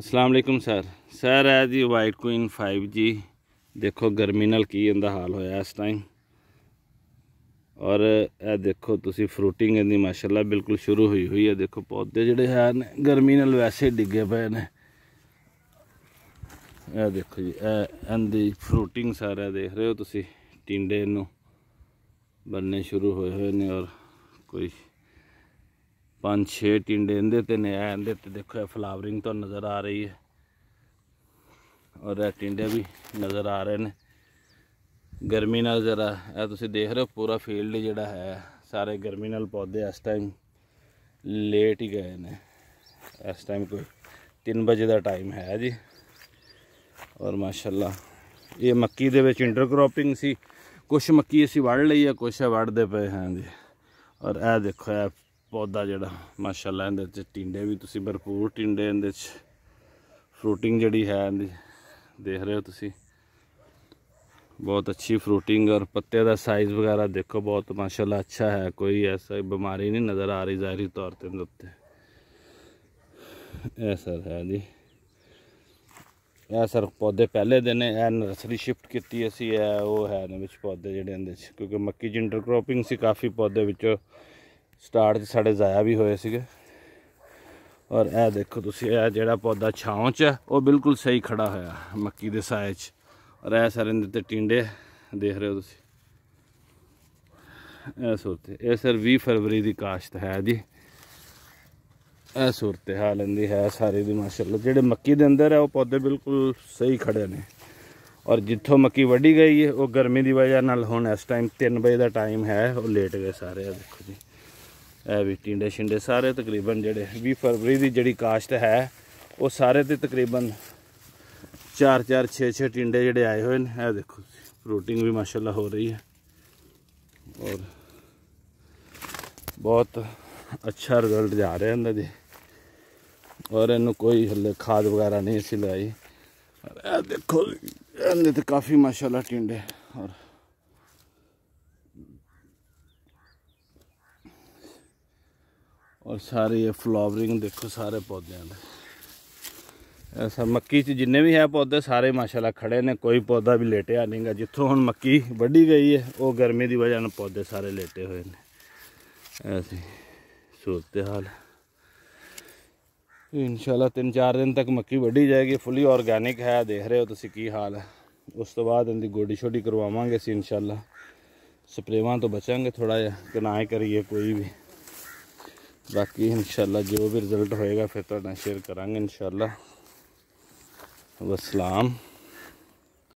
ਅਸਲਾਮ ਅਲੈਕੁਮ sir sir ਹੈ ਜੀ ਵਾਈਟ ਕੁਇਨ 5G ਦੇਖੋ ਗਰਮੀ ਨਾਲ ਕੀ ਹੁੰਦਾ ਹਾਲ ਹੋਇਆ ਇਸ ਟਾਈਮ ਔਰ ਇਹ ਦੇਖੋ ਤੁਸੀਂ ਫਰੂਟਿੰਗ ਇਹਦੀ ਮਾਸ਼ਾਅੱਲਾ ਬਿਲਕੁਲ ਸ਼ੁਰੂ ਹੋਈ ਹੋਈ ਹੈ ਦੇਖੋ ਪੌਦੇ ਜਿਹੜੇ ਹਨ ਗਰਮੀ ਨਾਲ ਵੈਸੇ ਡਿੱਗੇ ਪਏ ਨੇ ਇਹ ਦੇਖੋ ਜੀ ਇਹ ਇਹਦੀ ਫਰੂਟਿੰਗ ਸਾਰਾ ਦੇਖ ਰਹੇ ਹੋ ਤੁਸੀਂ ਟਿੰਡੇ ਨੂੰ ਬੰਨੇ ਸ਼ੁਰੂ ਹੋਏ ਹੋਏ ਨੇ ਔਰ ਕੋਈ ਪੰਜ ਛੇ ਟਿੰਡੇ ਇਹਦੇ ਤੇ ਨੇ ਆ ਇਹਦੇ ਤੇ ਦੇਖੋ ਇਹ ਫਲਾਵਰਿੰਗ ਤੋਂ ਨਜ਼ਰ ਆ ਰਹੀ ਹੈ ਔਰ ਇਹ ਟਿੰਡੇ ਵੀ ਨਜ਼ਰ ਆ ਰਹੇ ਨੇ ਗਰਮੀ ਨਾਲ ਜ਼ਰਾ ਇਹ ਤੁਸੀਂ ਦੇਖ ਰਹੇ ਹੋ ਪੂਰਾ ਫੀਲਡ ਜਿਹੜਾ ਹੈ ਸਾਰੇ ਗਰਮੀ ਨਾਲ ਪੌਦੇ ਇਸ ਟਾਈਮ ਲੇਟ ਹੀ ਗਏ ਨੇ ਇਸ ਟਾਈਮ ਕੋਈ 3 ਵਜੇ ਦਾ ਟਾਈਮ ਹੈ ਜੀ ਔਰ ਮਾਸ਼ਾਅੱਲਾ ਇਹ ਮੱਕੀ ਦੇ ਵਿੱਚ ਇੰਟਰ ਕ੍ਰੋਪਿੰਗ ਸੀ ਕੁਝ ਮੱਕੀ ਅਸੀਂ ਵੜ ਲਈ ਹੈ ਕੁਝ ਵੜਦੇ ਪਏ ਹਾਂ ਜੀ ਔਰ ਇਹ ਦੇਖੋ ਇਹ ਪੌਦਾ ਜਿਹੜਾ ਮਾਸ਼ਾਅੱਲਾ ਇਹਦੇ ਚ ਟਿੰਡੇ ਵੀ ਤੁਸੀਂ ਭਰਪੂਰ ਟਿੰਡੇ ਇਹਦੇ ਚ ਫਰੂਟਿੰਗ ਜਿਹੜੀ ਹੈ ਇਹਦੀ ਦੇਖ ਰਹੇ ਹੋ ਤੁਸੀਂ ਬਹੁਤ ਅੱਛੀ ਫਰੂਟਿੰਗ ਔਰ ਪੱਤੇ ਦਾ ਸਾਈਜ਼ ਵਗੈਰਾ ਦੇਖੋ ਬਹੁਤ ਮਾਸ਼ਾਅੱਲਾ ਅੱਛਾ ਹੈ ਕੋਈ ਐਸਾ ਬਿਮਾਰੀ ਨਹੀਂ ਨਜ਼ਰ ਆ ਰਹੀ ਜ਼ਾਹਿਰੀ ਤੌਰ ਤੇ ਇਹਦੇ ਉੱਤੇ ਐਸਾ ਸਰ ਹੈ ਜੀ ਇਹ ਸਰ ਪੌਦੇ ਪਹਿਲੇ ਦਿਨ ਇਹ ਨਰਸਰੀ ਸ਼ਿਫਟ ਕੀਤੀ ਅਸੀਂ ਇਹ ਉਹ ਹੈ ਨੇ ਵਿੱਚ ਪੌਦੇ ਜਿਹੜੇ ਇਹਦੇ ਚ ਕਿਉਂਕਿ ਮੱਕੀ ਜਿੰਟਰ ਕ੍ਰੋਪਿੰਗ ਸੀ ਕਾਫੀ ਪੌਦੇ ਵਿੱਚੋਂ ਸਟਾਰਟ 'ਚ ਸਾਡੇ ਜ਼ਾਇਆ ਵੀ ਹੋਏ ਸੀਗੇ ਔਰ ਇਹ ਦੇਖੋ ਤੁਸੀਂ ਇਹ ਜਿਹੜਾ ਪੌਦਾ ਛਾਂ 'ਚ ਉਹ ਬਿਲਕੁਲ ਸਹੀ ਖੜਾ ਹੋਇਆ ਮੱਕੀ ਦੇ ਸਾਏ 'ਚ ਔਰ ਇਹ ਸਾਰੇ ਦੇ ਤੇ ਟਿੰਡੇ ਦੇਖ ਰਹੇ ਹੋ ਤੁਸੀਂ ਇਹ ਸੂਰਤ ਇਹ ਸਰ 20 ਫਰਵਰੀ ਦੀ ਕਾਸ਼ਤ ਹੈ ਜੀ ਇਹ ਸੂਰਤ ਹਾਲ ਇੰਦੀ ਹੈ ਸਾਰੇ ਦੀ ਮਾਸ਼ਾਅੱਲਾ ਜਿਹੜੇ ਮੱਕੀ ਦੇ ਅੰਦਰ ਹੈ ਉਹ ਪੌਦੇ ਬਿਲਕੁਲ ਸਹੀ ਖੜੇ ਨੇ ਔਰ ਜਿੱਥੋਂ ਮੱਕੀ ਵੱਢੀ ਗਈ ਹੈ ਉਹ ਗਰਮੀ ਦੀ ਵਜ੍ਹਾ ਨਾਲ ਹੁਣ ਇਸ ਟਾਈਮ 3 ਵਜੇ ਦਾ ਟਾਈਮ ਹੈ ਉਹ ਲੇਟ ਗਏ ਸਾਰੇ ਆ ਦੇਖੋ ਜੀ ਇਹ ਵੀ ਟਿੰਡੇ ਛਿੰਡੇ ਸਾਰੇ ਤਕਰੀਬਨ ਜਿਹੜੇ 20 ਫਰਵਰੀ ਦੀ ਜਿਹੜੀ ਕਾਸ਼ਤ ਹੈ ਉਹ ਸਾਰੇ ਤੇ ਤਕਰੀਬਨ 4 4 6 6 ਟਿੰਡੇ ਜਿਹੜੇ ਆਏ ਹੋਏ ਨੇ ਇਹ ਦੇਖੋ ਰੂਟਿੰਗ ਵੀ ਮਾਸ਼ਾਅੱਲਾ ਹੋ ਰਹੀ ਹੈ ਔਰ ਬਹੁਤ ਅੱਛਾ ਰਿਜ਼ਲਟ ਜਾ ਰਿਹਾ ਇਹਨਾਂ ਦੇ ਔਰ ਇਹਨੂੰ ਕੋਈ ਹੱਲੇ ਖਾਦ ਵਗੈਰਾ ਨਹੀਂ ਸਿਲਾਈ ਲਾਈ ਇਹ ਦੇਖੋ ਇਹਨੇ ਤੇ ਕਾਫੀ ਮਾਸ਼ਾਅੱਲਾ ਟਿੰਡੇ ਔਰ ਔਰ ਸਾਰੇ ਇਹ ਫਲਾਵਰਿੰਗ ਦੇਖੋ ਸਾਰੇ ਪੌਦਿਆਂ ਦੇ ਐਸਾ ਮੱਕੀ 'ਚ ਜਿੰਨੇ ਵੀ ਹੈ ਪੌਦੇ ਸਾਰੇ ਮਾਸ਼ਾਅੱਲਾ ਖੜੇ ਨੇ ਕੋਈ ਪੌਦਾ ਵੀ ਲੇਟਿਆ ਨਹੀਂਗਾ ਜਿੱਥੋਂ ਹੁਣ ਮੱਕੀ ਵੱਢੀ ਗਈ ਹੈ ਉਹ ਗਰਮੀ ਦੀ ਵਜ੍ਹਾ ਨਾਲ ਪੌਦੇ ਸਾਰੇ ਲੇਟੇ ਹੋਏ ਨੇ ਐਸੀ ਸੂਰਤ ਹਾਲ ਇਨਸ਼ਾਅੱਲਾ ਤਿੰਨ ਚਾਰ ਦਿਨ ਤੱਕ ਮੱਕੀ ਵੱਢੀ ਜਾਏਗੀ ਫੁੱਲੀ ਆਰਗੈਨਿਕ ਹੈ ਦੇਖ ਰਹੇ ਹੋ ਤੁਸੀਂ ਕੀ ਹਾਲ ਹੈ ਉਸ ਤੋਂ ਬਾਅਦ ਇਹਦੀ ਗੋਡੀ ਛੋਡੀ ਕਰਵਾਵਾਂਗੇ ਅਸੀਂ ਇਨਸ਼ਾਅੱਲਾ ਸਪਰੇਵਾਂ ਤੋਂ ਬਚਾਂਗੇ ਥੋੜਾ ਜਿਹਾ ਕਿ ਨਾ ਕਰੀਏ ਕੋਈ ਵੀ ਬਾਕੀ ਇਨਸ਼ਾਅੱਲਾ ਜੋ ਵੀ ਰਿਜ਼ਲਟ ਹੋਏਗਾ ਫਿਰ ਤੁਹਾਡਾ ਸ਼ੇਅਰ ਕਰਾਂਗੇ ਇਨਸ਼ਾਅੱਲਾ ਵਸਲਾਮ